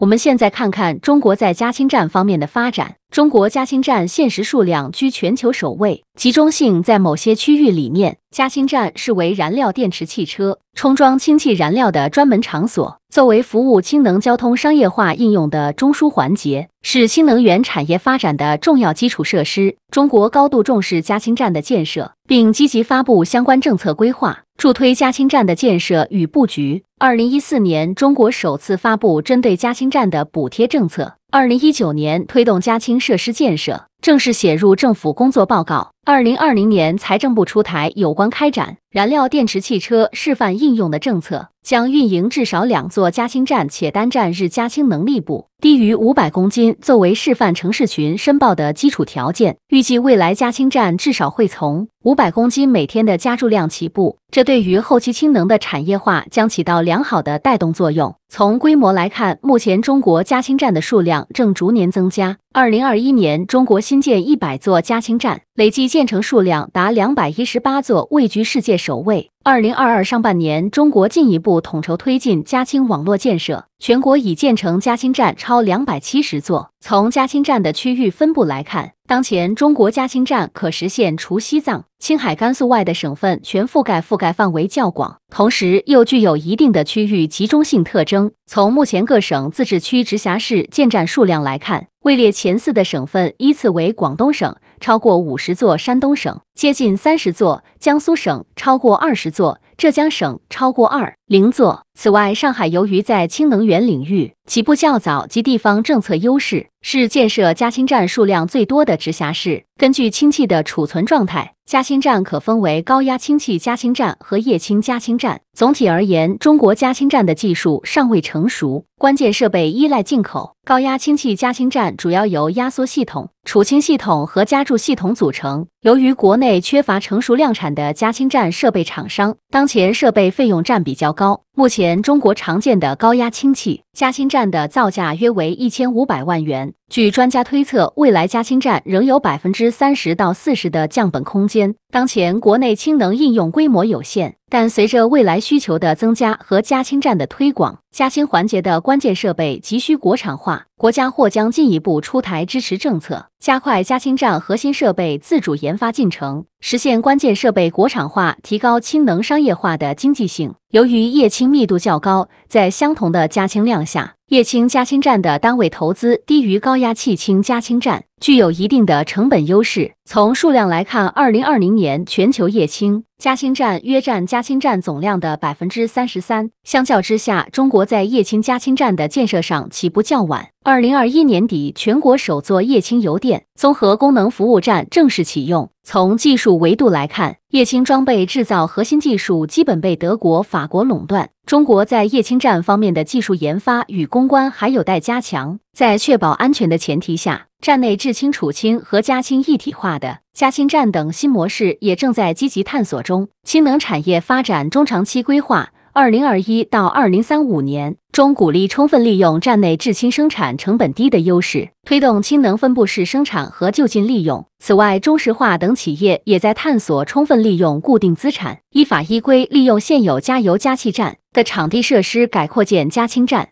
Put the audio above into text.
我们现在看看中国在加氢站方面的发展。中国加氢站现实数量居全球首位，集中性在某些区域里面。加氢站是为燃料电池汽车充装氢气燃料的专门场所，作为服务氢能交通商业化应用的中枢环节，是新能源产业发展的重要基础设施。中国高度重视加氢站的建设，并积极发布相关政策规划，助推加氢站的建设与布局。二零一四年，中国首次发布针对加氢站的补贴政策。二零一九年，推动加氢设施建设。正式写入政府工作报告。二零二零年，财政部出台有关开展燃料电池汽车示范应用的政策，将运营至少两座加氢站，且单站日加氢能力不低于五百公斤，作为示范城市群申报的基础条件。预计未来加氢站至少会从五百公斤每天的加注量起步。这对于后期氢能的产业化将起到良好的带动作用。从规模来看，目前中国加氢站的数量正逐年增加。二零二一年，中国新建一百座加氢站，累计建成数量达两百一十八座，位居世界首位。二零二二上半年，中国进一步统筹推进加氢网络建设，全国已建成加氢站超两百七十座。从加氢站的区域分布来看，当前中国加氢站可实现除西藏、青海、甘肃外的省份全覆盖，覆盖范围较广，同时又具有一定的区域集中性特征。从目前各省、自治区、直辖市建站数量来看，位列前四的省份依次为广东省，超过五十座；山东省，接近三十座；江苏省，超过二十座；浙江省，超过二。零座。此外，上海由于在氢能源领域起步较早及地方政策优势，是建设加氢站数量最多的直辖市。根据氢气的储存状态，加氢站可分为高压氢气加氢站和液氢加氢站。总体而言，中国加氢站的技术尚未成熟，关键设备依赖进口。高压氢气加氢站主要由压缩系统、储氢系统和加注系统组成。由于国内缺乏成熟量产的加氢站设备厂商，当前设备费用占比较。高。目前，中国常见的高压氢气加氢站的造价约为一千五百万元。据专家推测，未来加氢站仍有百分之三十到四十的降本空间。当前，国内氢能应用规模有限，但随着未来需求的增加和加氢站的推广，加氢环节的关键设备急需国产化。国家或将进一步出台支持政策，加快加氢站核心设备自主研发进程，实现关键设备国产化，提高氢能商业化的经济性。由于液氢。密度较高，在相同的加氢量下，液氢加氢站的单位投资低于高压气氢加氢站，具有一定的成本优势。从数量来看，二零二零年全球液氢加氢站约占加氢站总量的百分之三十三。相较之下，中国在液氢加氢站的建设上起步较晚。二零二一年底，全国首座液氢油电综合功能服务站正式启用。从技术维度来看，液氢装备制造核心技术基本被德国、法国垄断。中国在液氢站方面的技术研发与攻关还有待加强，在确保安全的前提下，站内制氢、储氢和加氢一体化的加氢站等新模式也正在积极探索中。氢能产业发展中长期规划。二零二一到二零三五年中，鼓励充分利用站内制氢生产成本低的优势，推动氢能分布式生产和就近利用。此外，中石化等企业也在探索充分利用固定资产，依法依规利用现有加油加气站的场地设施改扩建加氢站。